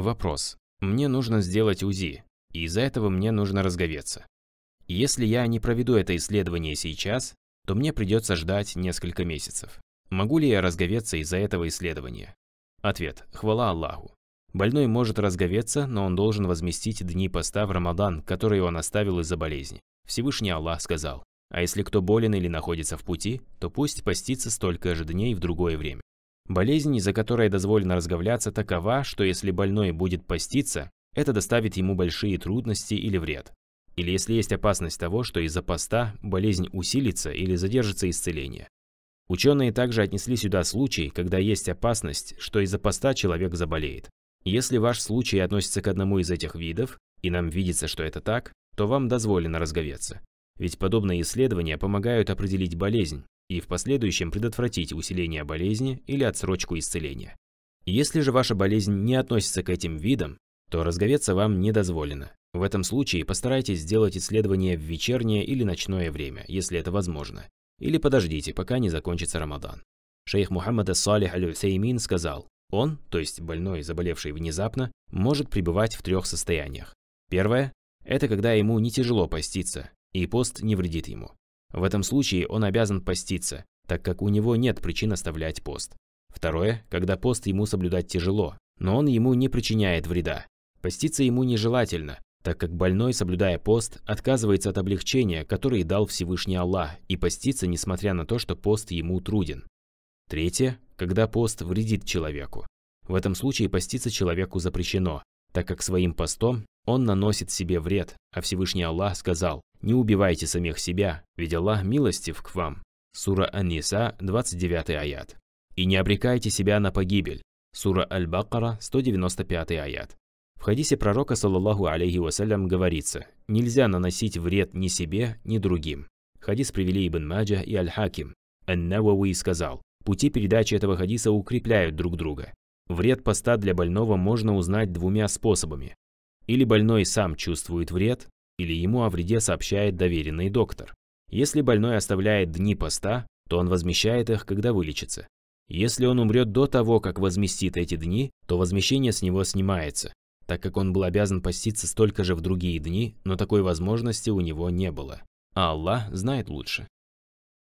Вопрос. Мне нужно сделать УЗИ, и из-за этого мне нужно разговеться. Если я не проведу это исследование сейчас, то мне придется ждать несколько месяцев. Могу ли я разговеться из-за этого исследования? Ответ. Хвала Аллаху. Больной может разговеться, но он должен возместить дни поста в Рамадан, которые он оставил из-за болезни. Всевышний Аллах сказал, а если кто болен или находится в пути, то пусть постится столько же дней в другое время. Болезнь, из-за которой дозволено разговляться, такова, что если больной будет поститься, это доставит ему большие трудности или вред. Или если есть опасность того, что из-за поста болезнь усилится или задержится исцеление. Ученые также отнесли сюда случай, когда есть опасность, что из-за поста человек заболеет. Если ваш случай относится к одному из этих видов, и нам видится, что это так, то вам дозволено разговеться. Ведь подобные исследования помогают определить болезнь, и в последующем предотвратить усиление болезни или отсрочку исцеления. Если же ваша болезнь не относится к этим видам, то разговеться вам не дозволено. В этом случае постарайтесь сделать исследование в вечернее или ночное время, если это возможно, или подождите, пока не закончится Рамадан. Шейх Мухаммад Салих Аль-Усеймин сказал, он, то есть больной, заболевший внезапно, может пребывать в трех состояниях. Первое – это когда ему не тяжело поститься, и пост не вредит ему. В этом случае он обязан поститься, так как у него нет причин оставлять пост. Второе, когда пост ему соблюдать тяжело, но он ему не причиняет вреда. Поститься ему нежелательно, так как больной, соблюдая пост, отказывается от облегчения, которое дал Всевышний Аллах, и постится, несмотря на то, что пост ему труден. Третье, когда пост вредит человеку. В этом случае поститься человеку запрещено, так как своим постом он наносит себе вред, а Всевышний Аллах сказал, «Не убивайте самих себя, ведь Аллах милостив к вам». Сура Аниса, ниса 29 аят. «И не обрекайте себя на погибель». Сура Аль-Бакара, 195 аят. В хадисе пророка, саллаллаху алейхи вассалям, говорится, «Нельзя наносить вред ни себе, ни другим». Хадис привели Ибн Маджа и Аль-Хаким. Ан-Навауи сказал, «Пути передачи этого хадиса укрепляют друг друга. Вред поста для больного можно узнать двумя способами или больной сам чувствует вред, или ему о вреде сообщает доверенный доктор. Если больной оставляет дни поста, то он возмещает их, когда вылечится. Если он умрет до того, как возместит эти дни, то возмещение с него снимается, так как он был обязан поститься столько же в другие дни, но такой возможности у него не было. А Аллах знает лучше.